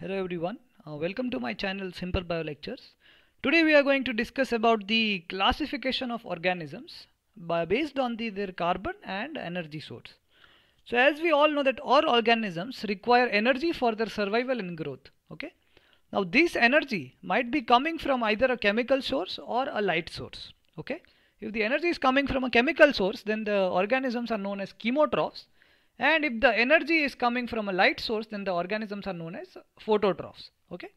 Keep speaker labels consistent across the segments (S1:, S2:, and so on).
S1: Hello everyone, uh, welcome to my channel Simple Bio Lectures. Today we are going to discuss about the classification of organisms by, based on the, their carbon and energy source. So as we all know that all organisms require energy for their survival and growth. Okay. Now this energy might be coming from either a chemical source or a light source. Okay. If the energy is coming from a chemical source then the organisms are known as chemotrophs and if the energy is coming from a light source, then the organisms are known as phototrophs. Okay.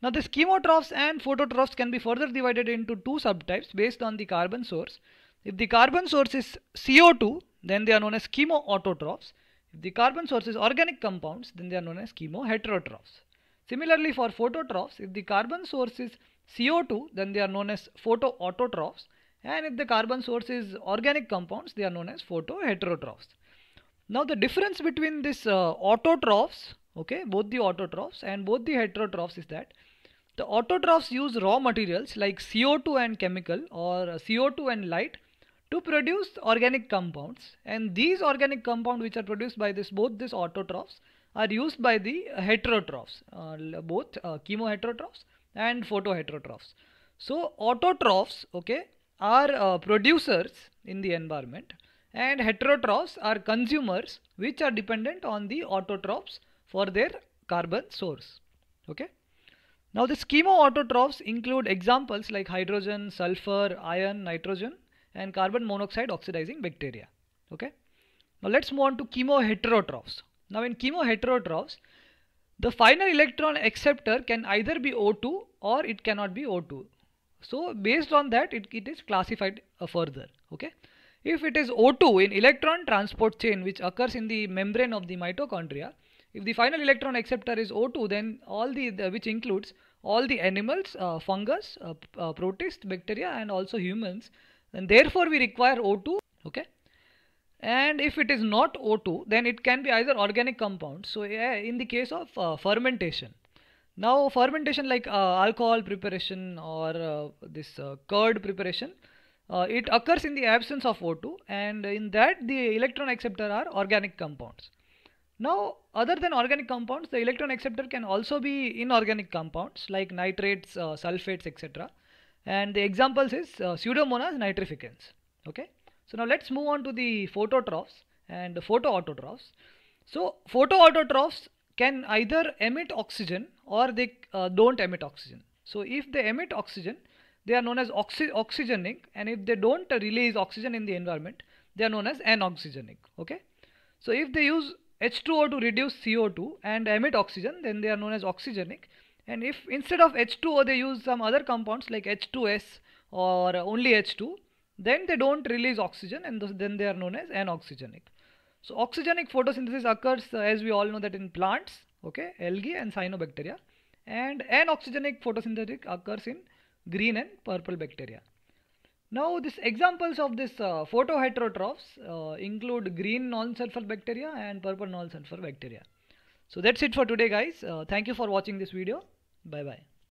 S1: Now this chemotrophs and phototrophs can be further divided into two subtypes based on the carbon source. If the carbon source is CO2, then they are known as chemoautotrophs. If the carbon source is organic compounds, then they are known as chemoheterotrophs. Similarly for phototrophs, if the carbon source is CO2, then they are known as photoautotrophs. And if the carbon source is organic compounds, they are known as photoheterotrophs. Now the difference between this uh, autotrophs, okay, both the autotrophs and both the heterotrophs is that the autotrophs use raw materials like CO2 and chemical or uh, CO2 and light to produce organic compounds and these organic compounds which are produced by this both these autotrophs are used by the heterotrophs, uh, both uh, chemoheterotrophs and photoheterotrophs. So autotrophs, okay, are uh, producers in the environment and heterotrophs are consumers which are dependent on the autotrophs for their carbon source. Okay. Now the chemoautotrophs include examples like hydrogen, sulfur, iron, nitrogen and carbon monoxide oxidizing bacteria. Okay. Now let's move on to chemoheterotrophs. Now in chemoheterotrophs, the final electron acceptor can either be O2 or it cannot be O2. So based on that, it, it is classified uh, further. Okay. If it is O2 in electron transport chain which occurs in the membrane of the mitochondria, if the final electron acceptor is O2 then all the, the which includes all the animals, uh, fungus, uh, uh, protists, bacteria and also humans and therefore we require O2 okay and if it is not O2 then it can be either organic compound so in the case of uh, fermentation now fermentation like uh, alcohol preparation or uh, this curd preparation uh, it occurs in the absence of O2 and in that the electron acceptor are organic compounds. Now other than organic compounds the electron acceptor can also be inorganic compounds like nitrates, uh, sulfates etc. And the examples is uh, pseudomonas nitrificans. Okay. So now let's move on to the phototrophs and the photoautotrophs. So photoautotrophs can either emit oxygen or they uh, don't emit oxygen. So if they emit oxygen they are known as oxy oxygenic and if they don't release oxygen in the environment they are known as anoxygenic okay so if they use H2O to reduce CO2 and emit oxygen then they are known as oxygenic and if instead of H2O they use some other compounds like H2S or only H2 then they don't release oxygen and then they are known as anoxygenic. So oxygenic photosynthesis occurs uh, as we all know that in plants okay algae and cyanobacteria and anoxygenic photosynthesis occurs in green and purple bacteria. Now these examples of this uh, photoheterotrophs uh, include green non-sulfur bacteria and purple non-sulfur bacteria. So that's it for today guys. Uh, thank you for watching this video. Bye bye.